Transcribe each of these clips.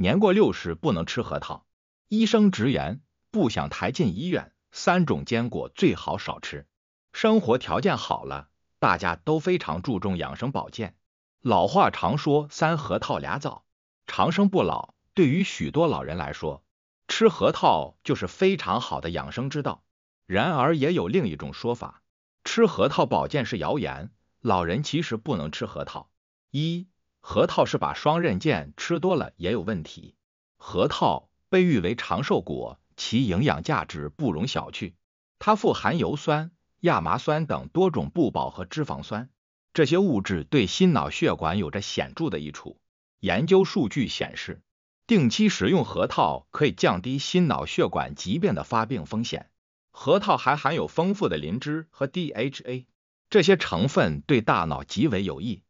年过六十不能吃核桃，医生直言不想抬进医院。三种坚果最好少吃。生活条件好了，大家都非常注重养生保健。老话常说“三核桃俩枣，长生不老”。对于许多老人来说，吃核桃就是非常好的养生之道。然而，也有另一种说法，吃核桃保健是谣言，老人其实不能吃核桃。一核桃是把双刃剑，吃多了也有问题。核桃被誉为长寿果，其营养价值不容小觑。它富含油酸、亚麻酸等多种不饱和脂肪酸，这些物质对心脑血管有着显著的益处。研究数据显示，定期食用核桃可以降低心脑血管疾病的发病风险。核桃还含有丰富的磷脂和 DHA，这些成分对大脑极为有益。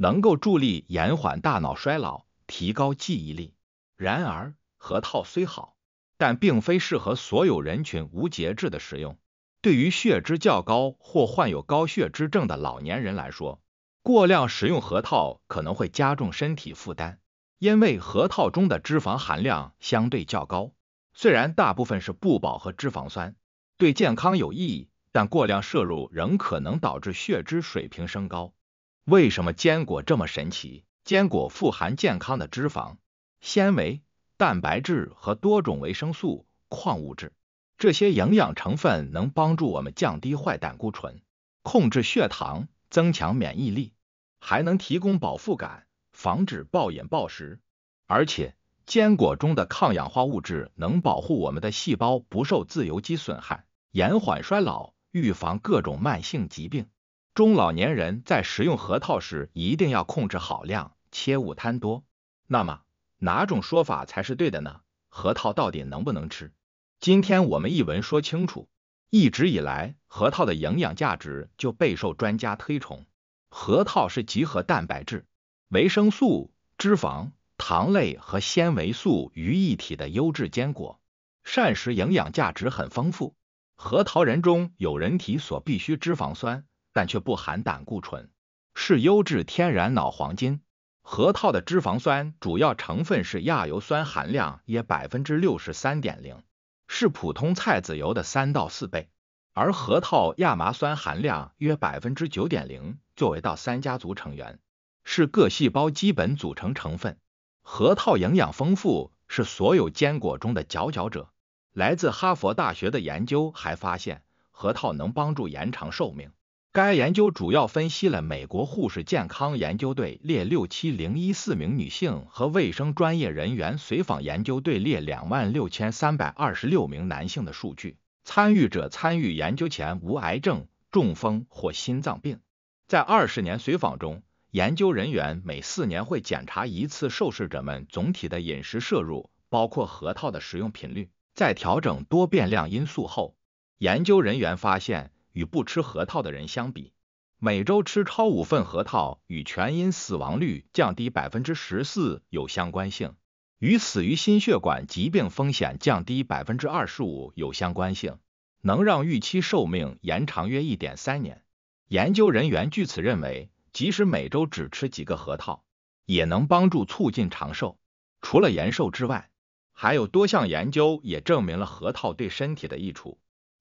能够助力延缓大脑衰老，提高记忆力。然而，核桃虽好，但并非适合所有人群无节制的食用。对于血脂较高或患有高血脂症的老年人来说，过量食用核桃可能会加重身体负担，因为核桃中的脂肪含量相对较高。虽然大部分是不饱和脂肪酸，对健康有益，但过量摄入仍可能导致血脂水平升高。为什么坚果这么神奇？坚果富含健康的脂肪、纤维、蛋白质和多种维生素、矿物质，这些营养成分能帮助我们降低坏胆固醇，控制血糖，增强免疫力，还能提供饱腹感，防止暴饮暴食。而且，坚果中的抗氧化物质能保护我们的细胞不受自由基损害，延缓衰老，预防各种慢性疾病。中老年人在食用核桃时，一定要控制好量，切勿贪多。那么，哪种说法才是对的呢？核桃到底能不能吃？今天我们一文说清楚。一直以来，核桃的营养价值就备受专家推崇。核桃是集合蛋白质、维生素、脂肪、糖类和纤维素于一体的优质坚果，膳食营养价值很丰富。核桃仁中有人体所必需脂肪酸。但却不含胆固醇，是优质天然脑黄金。核桃的脂肪酸主要成分是亚油酸，含量约百分之六十三点零，是普通菜籽油的三到四倍。而核桃亚麻酸含量约百分之九点零，作为到三家族成员，是各细胞基本组成成分。核桃营养丰富，是所有坚果中的佼佼者。来自哈佛大学的研究还发现，核桃能帮助延长寿命。该研究主要分析了美国护士健康研究队列六七零一四名女性和卫生专业人员随访研究队列两万六千三百二十六名男性的数据。参与者参与研究前无癌症、中风或心脏病。在二十年随访中，研究人员每四年会检查一次受试者们总体的饮食摄入，包括核桃的食用频率。在调整多变量因素后，研究人员发现。与不吃核桃的人相比，每周吃超五份核桃与全因死亡率降低百分之十四有相关性，与死于心血管疾病风险降低百分之二十五有相关性，能让预期寿命延长约一点三年。研究人员据此认为，即使每周只吃几个核桃，也能帮助促进长寿。除了延寿之外，还有多项研究也证明了核桃对身体的益处。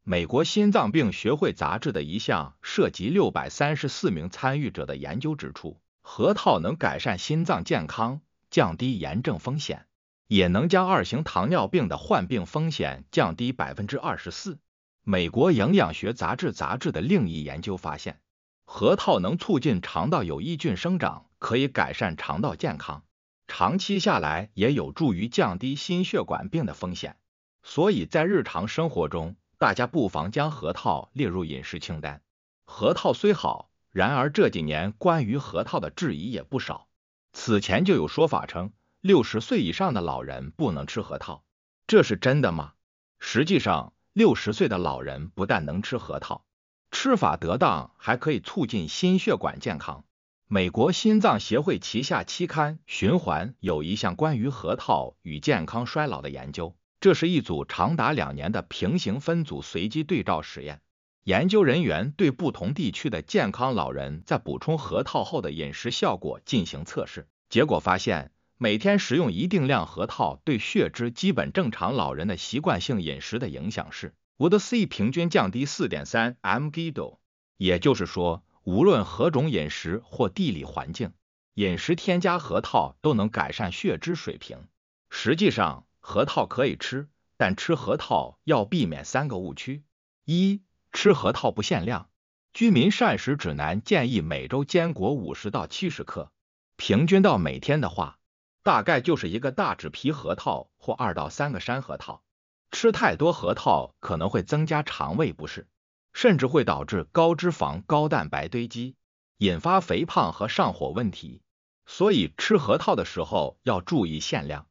美国心脏病学会杂志的一项涉及六百三十四名参与者的研究指出，核桃能改善心脏健康，降低炎症风险，也能将二型糖尿病的患病风险降低百分之二十四。美国营养学杂志杂志的另一研究发现，核桃能促进肠道有益菌生长，可以改善肠道健康，长期下来也有助于降低心血管病的风险。所以在日常生活中。大家不妨将核桃列入饮食清单。核桃虽好，然而这几年关于核桃的质疑也不少。此前就有说法称，六十岁以上的老人不能吃核桃，这是真的吗？实际上，六十岁的老人不但能吃核桃，吃法得当还可以促进心血管健康。美国心脏协会旗下期刊《循环》有一项关于核桃与健康衰老的研究。这是一组长达两年的平行分组随机对照实验。研究人员对不同地区的健康老人在补充核桃后的饮食效果进行测试，结果发现，每天食用一定量核桃对血脂基本正常老人的习惯性饮食的影响是，WC 平均降低四点三 mg/dl。也就是说，无论何种饮食或地理环境，饮食添加核桃都能改善血脂水平。实际上，核桃可以吃，但吃核桃要避免三个误区：一、吃核桃不限量。居民膳食指南建议每周坚果五十到七十克，平均到每天的话，大概就是一个大纸皮核桃或二到三个山核桃。吃太多核桃可能会增加肠胃不适，甚至会导致高脂肪、高蛋白堆积，引发肥胖和上火问题。所以吃核桃的时候要注意限量。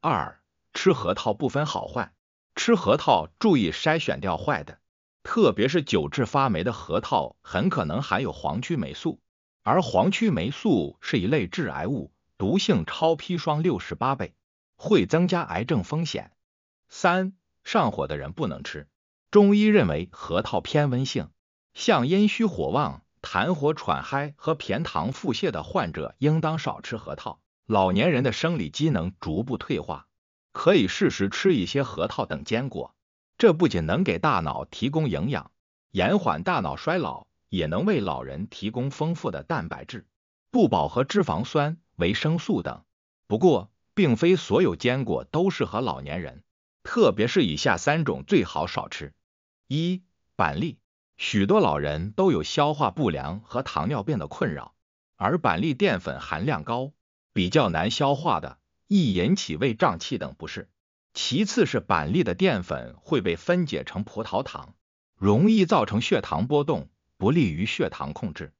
二。吃核桃不分好坏，吃核桃注意筛选掉坏的，特别是久置发霉的核桃，很可能含有黄曲霉素，而黄曲霉素是一类致癌物，毒性超砒霜六十八倍，会增加癌症风险。三，上火的人不能吃。中医认为核桃偏温性，像阴虚火旺、痰火喘嗨和偏糖腹泻的患者应当少吃核桃。老年人的生理机能逐步退化。可以适时吃一些核桃等坚果，这不仅能给大脑提供营养，延缓大脑衰老，也能为老人提供丰富的蛋白质、不饱和脂肪酸、维生素等。不过，并非所有坚果都适合老年人，特别是以下三种最好少吃：一、板栗。许多老人都有消化不良和糖尿病的困扰，而板栗淀粉含量高，比较难消化的。易引起胃胀气等不适。其次是板栗的淀粉会被分解成葡萄糖，容易造成血糖波动，不利于血糖控制。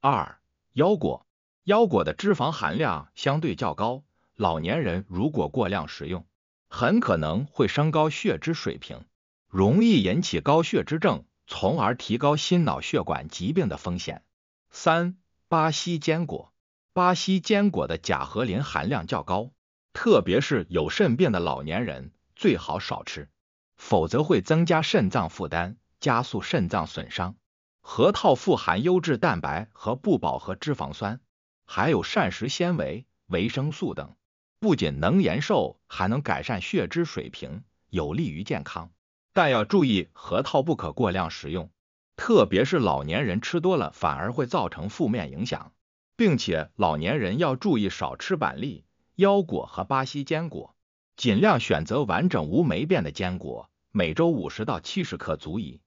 二、腰果，腰果的脂肪含量相对较高，老年人如果过量食用，很可能会升高血脂水平，容易引起高血脂症，从而提高心脑血管疾病的风险。三、巴西坚果，巴西坚果的钾和磷含量较高。特别是有肾病的老年人最好少吃，否则会增加肾脏负担，加速肾脏损伤。核桃富含优质蛋白和不饱和脂肪酸，还有膳食纤维、维生素等，不仅能延寿，还能改善血脂水平，有利于健康。但要注意，核桃不可过量食用，特别是老年人吃多了反而会造成负面影响。并且老年人要注意少吃板栗。腰果和巴西坚果，尽量选择完整无霉变的坚果，每周五十到七十克足矣。